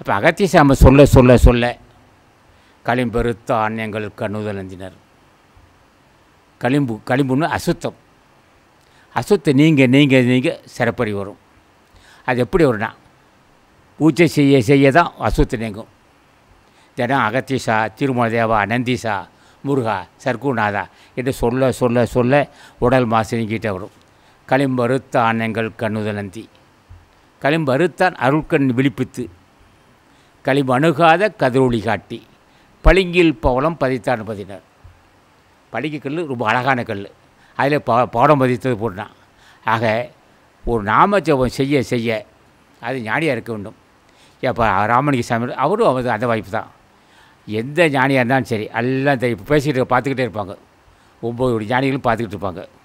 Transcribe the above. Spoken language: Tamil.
அப்போ அகத்திய சாமி சொல்ல சொல்ல சொல்ல களிம்பெருத்த ஆன்யங்கள் கண்ணுதலஞ்சினர் களிம்பு களிம்புன்னு அசுத்தம் அசுத்தம் நீங்கள் நீங்கள் நீங்கள் சிறப்படி வரும் அது எப்படி வரும்னா பூஜை செய்ய செய்ய தான் அசுத்தம் நீங்கும் தினம் அகத்தீஷா தேவா நந்தீஷா முருகா சர்க்குநாதா என்று சொல்ல சொல்ல சொல்ல உடல் மாசு நீங்கிட்டே வரும் களிம்பறுத்த ஆனங்கள் கண்ணுதலந்தி களிம்பருத்தான் அருட்கண் விழிப்பித்து களிம் அணுகாத கதிரொளி காட்டி பளிங்கில் பவளம் பதித்தான் பதினார் பளிங்கு கல் ரொம்ப அழகான கல் அதில் ப பாடம் பதித்தது போட்டான் ஆக ஒரு நாம ஜபம் செய்ய செய்ய அது ஞானியாக இருக்க வேண்டும் எப்போ ராமனுக்கு சாமி அவரும் அவர் அந்த வாய்ப்பு தான் எந்த ஞானியாக இருந்தாலும் சரி எல்லாம் இப்போ பேசிக்கிட்டு பார்த்துக்கிட்டே இருப்பாங்க ஒம்பது ஞானிகளும் பார்த்துக்கிட்டு இருப்பாங்க